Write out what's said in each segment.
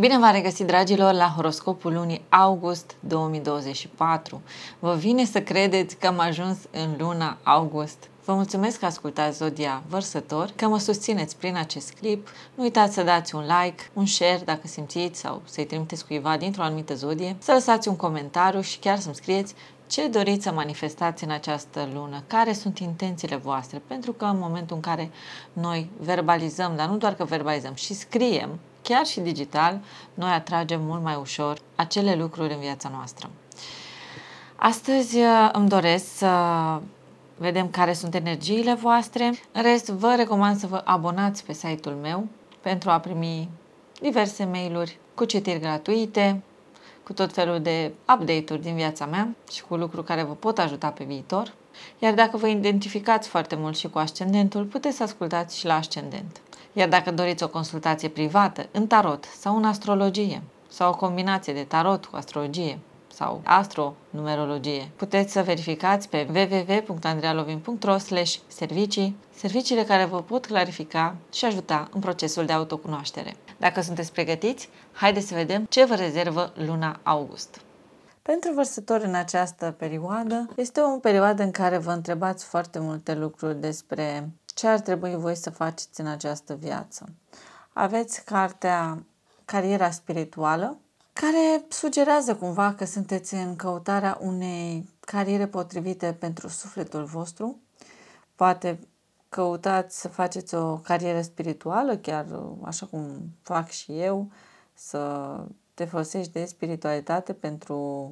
Bine v-am regăsit, dragilor, la horoscopul lunii august 2024. Vă vine să credeți că am ajuns în luna august. Vă mulțumesc că ascultați Zodia Vărsător, că mă susțineți prin acest clip. Nu uitați să dați un like, un share dacă simțiți sau să-i trimiteți cuiva dintr-o anumită zodie, să lăsați un comentariu și chiar să-mi scrieți ce doriți să manifestați în această lună, care sunt intențiile voastre, pentru că în momentul în care noi verbalizăm, dar nu doar că verbalizăm, și scriem chiar și digital, noi atragem mult mai ușor acele lucruri în viața noastră. Astăzi uh, îmi doresc să vedem care sunt energiile voastre. În rest, vă recomand să vă abonați pe site-ul meu pentru a primi diverse mail-uri cu citiri gratuite, cu tot felul de update-uri din viața mea și cu lucruri care vă pot ajuta pe viitor. Iar dacă vă identificați foarte mult și cu ascendentul, puteți să ascultați și la ascendent. Iar dacă doriți o consultație privată în tarot sau în astrologie sau o combinație de tarot cu astrologie sau astronumerologie, puteți să verificați pe www.andrealovin.ro servicii serviciile care vă pot clarifica și ajuta în procesul de autocunoaștere. Dacă sunteți pregătiți, haideți să vedem ce vă rezervă luna august. Pentru vărsători în această perioadă este o perioadă în care vă întrebați foarte multe lucruri despre ce ar trebui voi să faceți în această viață. Aveți cartea Cariera spirituală, care sugerează cumva că sunteți în căutarea unei cariere potrivite pentru sufletul vostru. Poate căutați să faceți o carieră spirituală, chiar uh, așa cum fac și eu, să te folosești de spiritualitate pentru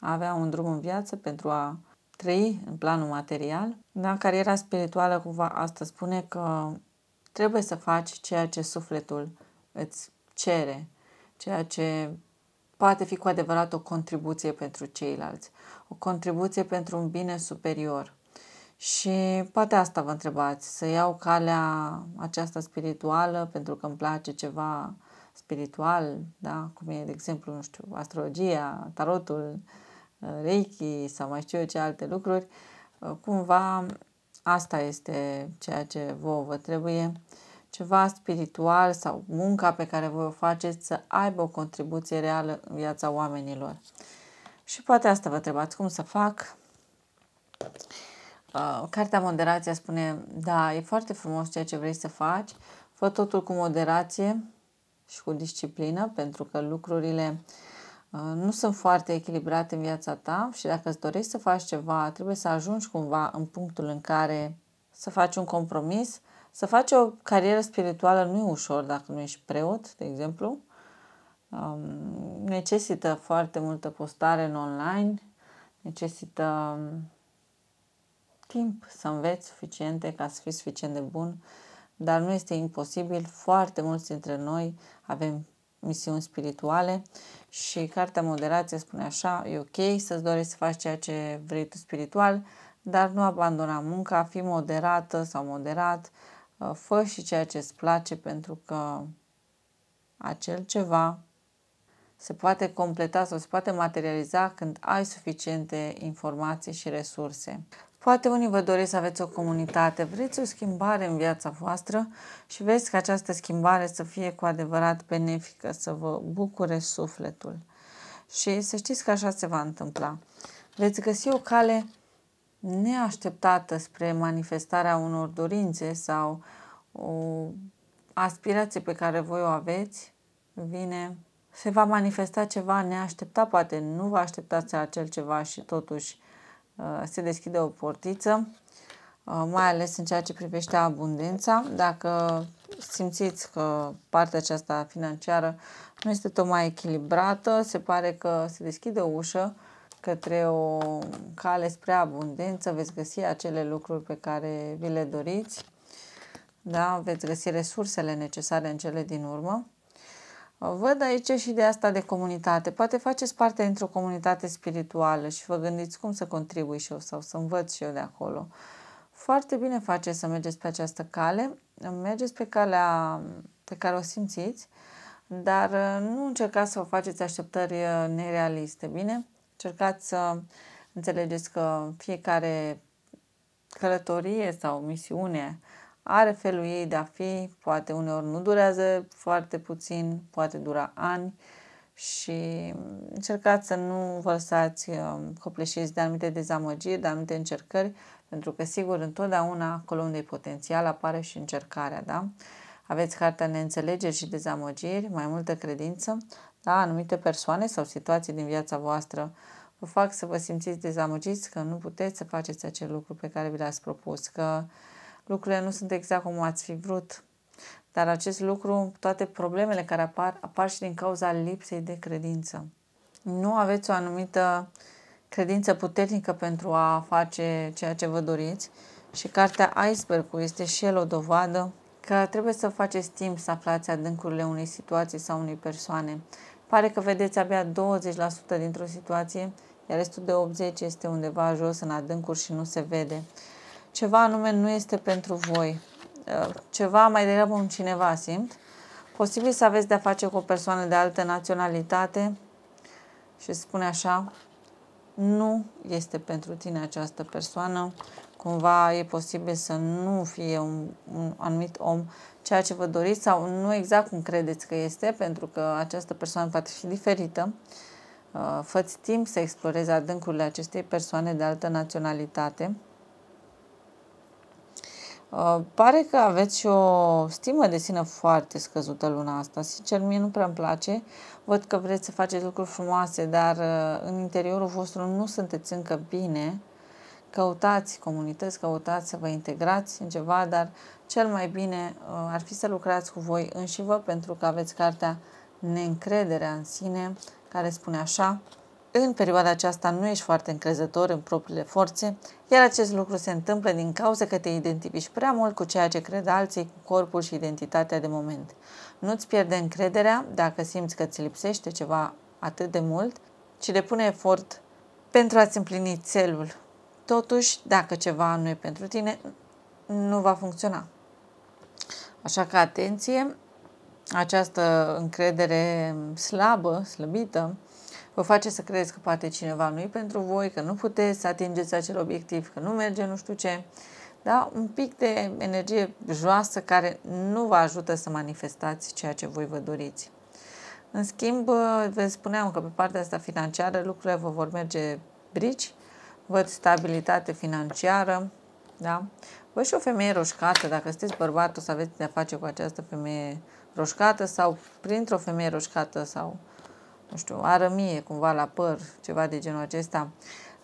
a avea un drum în viață, pentru a trăi în planul material, dar cariera spirituală cumva asta spune că trebuie să faci ceea ce sufletul îți cere, ceea ce poate fi cu adevărat o contribuție pentru ceilalți, o contribuție pentru un bine superior. Și poate asta vă întrebați, să iau calea aceasta spirituală pentru că îmi place ceva spiritual, da? cum e, de exemplu, nu știu, astrologia, tarotul, uh, Reiki sau mai știu eu ce alte lucruri, uh, cumva asta este ceea ce vouă vă trebuie, ceva spiritual sau munca pe care voi o faceți să aibă o contribuție reală în viața oamenilor. Și poate asta vă întrebați cum să fac. Uh, Cartea Moderația spune, da, e foarte frumos ceea ce vrei să faci, fă totul cu moderație și cu disciplină, pentru că lucrurile uh, Uh, nu sunt foarte echilibrate în viața ta și dacă îți dorești să faci ceva, trebuie să ajungi cumva în punctul în care să faci un compromis. Să faci o carieră spirituală nu e ușor dacă nu ești preot, de exemplu. Um, necesită foarte multă postare în online, necesită um, timp să înveți suficiente ca să fii suficient de bun, dar nu este imposibil. Foarte mulți dintre noi avem misiuni spirituale și cartea Moderație spune așa, e ok să-ți dorești să faci ceea ce vrei tu spiritual, dar nu abandona munca, fi moderată sau moderat, uh, fă și ceea ce îți place pentru că acel ceva se poate completa sau se poate materializa când ai suficiente informații și resurse. Poate unii vă doriți să aveți o comunitate, vreți o schimbare în viața voastră și veți că această schimbare să fie cu adevărat benefică, să vă bucure sufletul. Și să știți că așa se va întâmpla. Veți găsi o cale neașteptată spre manifestarea unor dorințe sau o aspirație pe care voi o aveți, vine, se va manifesta ceva neașteptat, poate nu vă așteptați la acel ceva și totuși Uh, se deschide o portiță, uh, mai ales în ceea ce privește abundența. Dacă simțiți că partea aceasta financiară nu este tocmai echilibrată, se pare că se deschide o ușă către o cale spre abundență, veți găsi acele lucruri pe care vi le doriți, da? veți găsi resursele necesare în cele din urmă. Văd aici și de asta de comunitate. Poate faceți parte dintr-o comunitate spirituală și vă gândiți cum să contribui și eu sau să învăț și eu de acolo. Foarte bine faceți să mergeți pe această cale. Mergeți pe calea pe care o simțiți, dar uh, nu încercați să vă faceți așteptări uh, nerealiste, bine? Încercați să înțelegeți că fiecare călătorie sau misiune are felul ei de a fi, poate uneori nu durează foarte puțin, poate dura ani și încercați să nu vă lăsați um, copleșiți de anumite dezamăgiri, de anumite încercări, pentru că sigur întotdeauna acolo unde e potențial apare și încercarea, da? Aveți cartea neînțelegeri și dezamăgiri, mai multă credință, da? Anumite persoane sau situații din viața voastră vă fac să vă simțiți dezamăgiți că nu puteți să faceți acel lucru pe care vi l-ați propus, că uh, lucrurile nu sunt exact cum ați fi vrut. Dar acest lucru, toate problemele care apar, apar și din cauza lipsei de credință. Nu aveți o anumită credință puternică pentru a face ceea ce vă doriți și cartea iceberg este și el o dovadă că trebuie să faceți timp să aflați adâncurile unei situații sau unei persoane. Pare că vedeți abia 20% dintr-o situație, iar restul de 80% este undeva jos în adâncuri și nu se vede ceva anume nu este pentru voi, uh, ceva mai degrabă un cineva simt, posibil să aveți de-a face cu o persoană de altă naționalitate și spune așa, nu este pentru tine această persoană, cumva e posibil să nu fie un, un anumit om ceea ce vă doriți sau nu exact cum credeți că este, pentru că această persoană poate fi diferită. Uh, făți timp să explorezi adâncurile acestei persoane de altă naționalitate Uh, pare că aveți și o stimă de sine foarte scăzută luna asta. Sincer, mie nu prea îmi place. Văd că vreți să faceți lucruri frumoase, dar uh, în interiorul vostru nu sunteți încă bine. Căutați comunități, căutați să vă integrați în ceva, dar cel mai bine uh, ar fi să lucrați cu voi înși vă, pentru că aveți cartea Neîncrederea în sine, care spune așa, în perioada aceasta nu ești foarte încrezător în propriile forțe, iar acest lucru se întâmplă din cauza că te identifici prea mult cu ceea ce cred alții, cu corpul și identitatea de moment. Nu-ți pierde încrederea dacă simți că ți lipsește ceva atât de mult, ci depune efort pentru a-ți împlini țelul. Totuși, dacă ceva nu e pentru tine, nu va funcționa. Așa că atenție, această încredere slabă, slăbită, vă face să credeți că poate cineva nu e pentru voi, că nu puteți să atingeți acel obiectiv, că nu merge nu știu ce. Da? Un pic de energie joasă care nu vă ajută să manifestați ceea ce voi vă doriți. În schimb, vă spuneam că pe partea asta financiară lucrurile vă vor merge brici, văd stabilitate financiară, da? Vă și o femeie roșcată, dacă sunteți bărbat, o să aveți de-a face cu această femeie roșcată sau printr-o femeie roșcată sau uh, nu știu, arămie cumva la păr, ceva de genul acesta,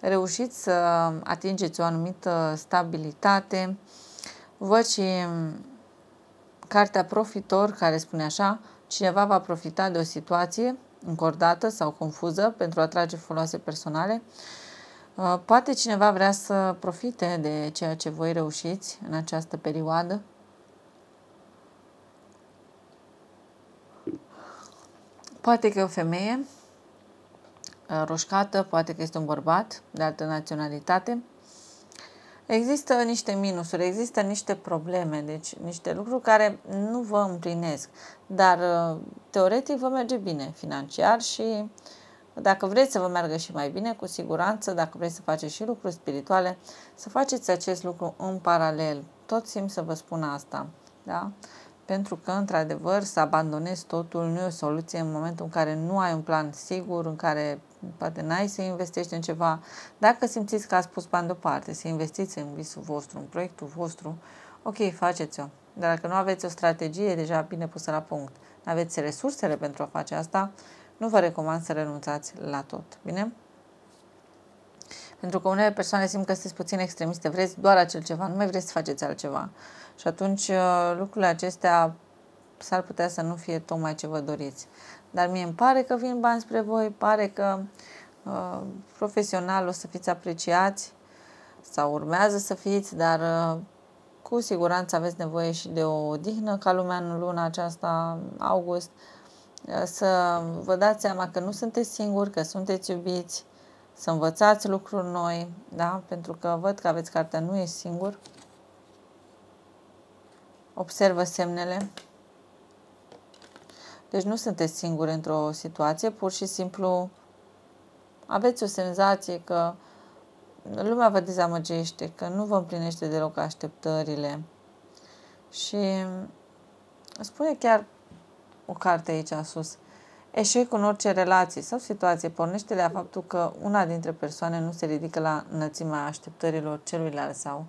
reușiți să atingeți o anumită stabilitate. Văd și cartea Profitor care spune așa, cineva va profita de o situație încordată sau confuză pentru a trage foloase personale. Uh, poate cineva vrea să profite de ceea ce voi reușiți în această perioadă. Poate că e o femeie uh, roșcată, poate că este un bărbat de altă naționalitate. Există niște minusuri, există niște probleme, deci niște lucruri care nu vă împlinesc, dar uh, teoretic vă merge bine financiar și dacă vreți să vă meargă și mai bine, cu siguranță, dacă vreți să faceți și lucruri spirituale, să faceți acest lucru în paralel. Tot simt să vă spun asta, da? pentru că, într-adevăr, să abandonezi totul nu e o soluție în momentul în care nu ai un plan sigur, în care poate n-ai să investești în ceva. Dacă simțiți că ați pus bani deoparte, să investiți în visul vostru, în proiectul vostru, ok, faceți-o. Dar dacă nu aveți o strategie deja bine pusă la punct, nu aveți resursele pentru a face asta, nu vă recomand să renunțați la tot. Bine? Pentru că unele persoane simt că sunteți puțin extremiste, vreți doar acel ceva, nu mai vreți să faceți altceva. Și atunci uh, lucrurile acestea s-ar putea să nu fie tocmai ce vă doriți. Dar mie îmi pare că vin bani spre voi, pare că uh, profesional o să fiți apreciați sau urmează să fiți, dar uh, cu siguranță aveți nevoie și de o odihnă ca lumea în luna aceasta, august, uh, să vă dați seama că nu sunteți singuri, că sunteți iubiți, să învățați lucruri noi, da? pentru că văd că aveți cartea, nu e singur. Observă semnele. Deci nu sunteți singuri într-o situație, pur și simplu aveți o senzație că lumea vă dezamăgește, că nu vă împlinește deloc așteptările. Și spune chiar o carte aici sus. Eșecul în orice relație sau situație pornește de la faptul că una dintre persoane nu se ridică la înălțimea așteptărilor celuilalt sau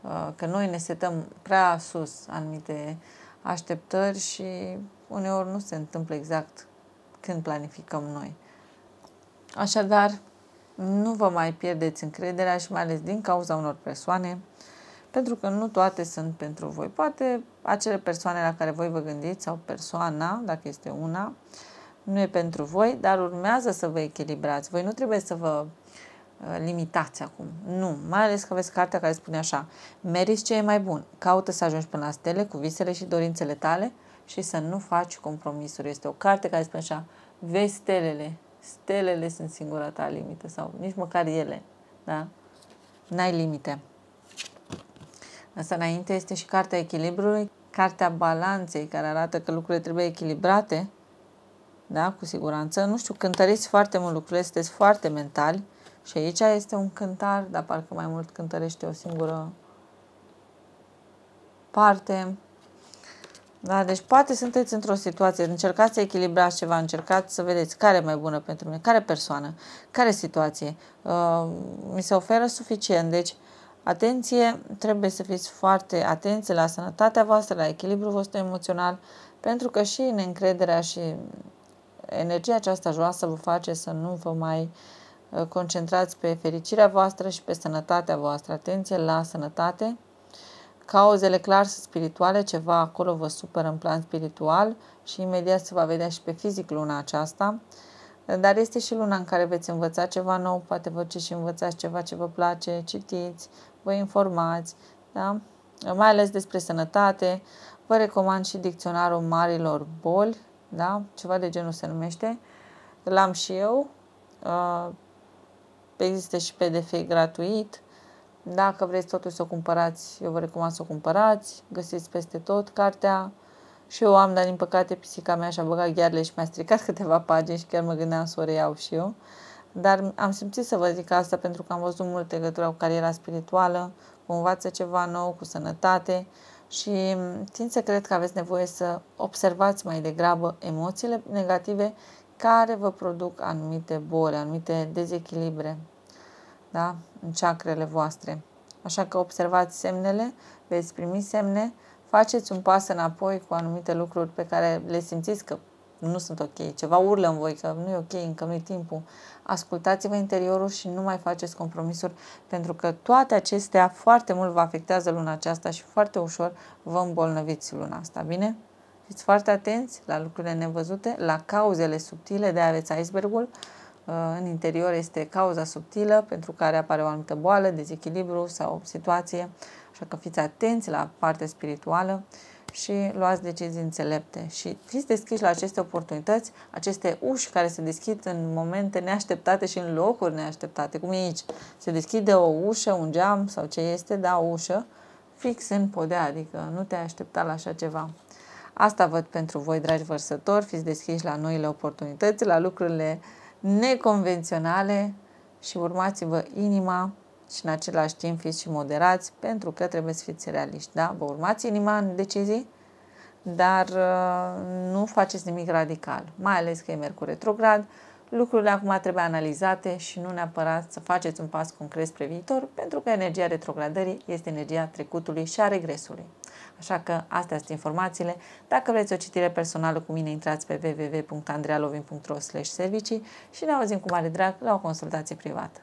uh, că noi ne setăm prea sus anumite așteptări și uneori nu se întâmplă exact când planificăm noi. Așadar, nu vă mai pierdeți încrederea și mai ales din cauza unor persoane, pentru că nu toate sunt pentru voi. Poate acele persoane la care voi vă gândiți sau persoana, dacă este una, uh, nu e pentru voi, dar urmează să vă echilibrați. Voi nu trebuie să vă uh, limitați acum. Nu, mai ales că aveți cartea care spune așa, meriți ce e mai bun, caută să ajungi până la stele cu visele și dorințele tale și să nu faci compromisuri. Este o carte care spune așa, vezi stelele, stelele sunt singura ta limită sau nici măcar ele, da? N-ai limite. Asta înainte este și cartea echilibrului, cartea balanței care arată că lucrurile trebuie echilibrate da? cu siguranță. Nu știu, cântăriți foarte mult lucrurile, sunteți foarte mentali și aici este un cântar, dar parcă mai mult cântărește o singură parte. Da, deci poate sunteți într-o situație, încercați să echilibrați ceva, încercați să vedeți care e mai bună pentru mine, care persoană, care situație. Uh, mi se oferă suficient, deci atenție, trebuie să fiți foarte atenți la sănătatea voastră, la echilibrul vostru emoțional, pentru că și neîncrederea și energia aceasta joasă vă face să nu vă mai uh, concentrați pe fericirea voastră și pe sănătatea voastră. Atenție la sănătate! Cauzele clar sunt spirituale, ceva acolo vă supără în plan spiritual și imediat se va vedea și pe fizic luna aceasta. Dar este și luna în care veți învăța ceva nou, poate vă și învățați ceva ce vă place, citiți, vă informați, da? mai ales despre sănătate. Vă recomand și dicționarul marilor boli, da? ceva de genul se numește. L-am și eu. Uh, există și PDF gratuit. Dacă vreți totuși să o cumpărați, eu vă recomand să o cumpărați. Găsiți peste tot cartea. Și eu am, dar din păcate pisica mea și-a băgat ghearele și mi-a stricat câteva pagini și chiar mă gândeam să o reiau și eu. Dar am simțit să vă zic asta pentru că am văzut multe legătură cu cariera spirituală, cu învață ceva nou, cu sănătate, și tind să cred că aveți nevoie să observați mai degrabă emoțiile negative care vă produc anumite boli, anumite dezechilibre da? în chakrele voastre. Așa că observați semnele, veți primi semne, faceți un pas înapoi cu anumite lucruri pe care le simțiți că nu sunt ok, ceva urlă în voi că nu e ok, încă nu e timpul. Ascultați-vă interiorul și nu mai faceți compromisuri pentru că toate acestea foarte mult vă afectează luna aceasta și foarte ușor vă îmbolnăviți luna asta, bine? Fiți foarte atenți la lucrurile nevăzute, la cauzele subtile, de aveți icebergul. Uh, în interior este cauza subtilă pentru care apare o anumită boală, dezechilibru sau situație, așa că fiți atenți la partea spirituală și luați decizii înțelepte și fiți deschiși la aceste oportunități, aceste uși care se deschid în momente neașteptate și în locuri neașteptate, cum e aici. Se deschide o ușă, un geam sau ce este, da, o ușă, fix în podea, adică nu te-ai aștepta la așa ceva. Asta văd pentru voi, dragi vărsători, fiți deschiși la noile oportunități, la lucrurile neconvenționale și urmați-vă inima și în același timp fiți și moderați, pentru că trebuie să fiți realiști, da? Vă urmați inima în decizii, dar uh, nu faceți nimic radical, mai ales că e Mercur retrograd, lucrurile acum trebuie analizate și nu neapărat să faceți un pas concret spre viitor, pentru că energia retrogradării este energia trecutului și a regresului. Așa că astea sunt informațiile. Dacă vreți o citire personală cu mine, intrați pe www.andrealovin.ro servicii și ne auzim cu mare drag la o consultație privată.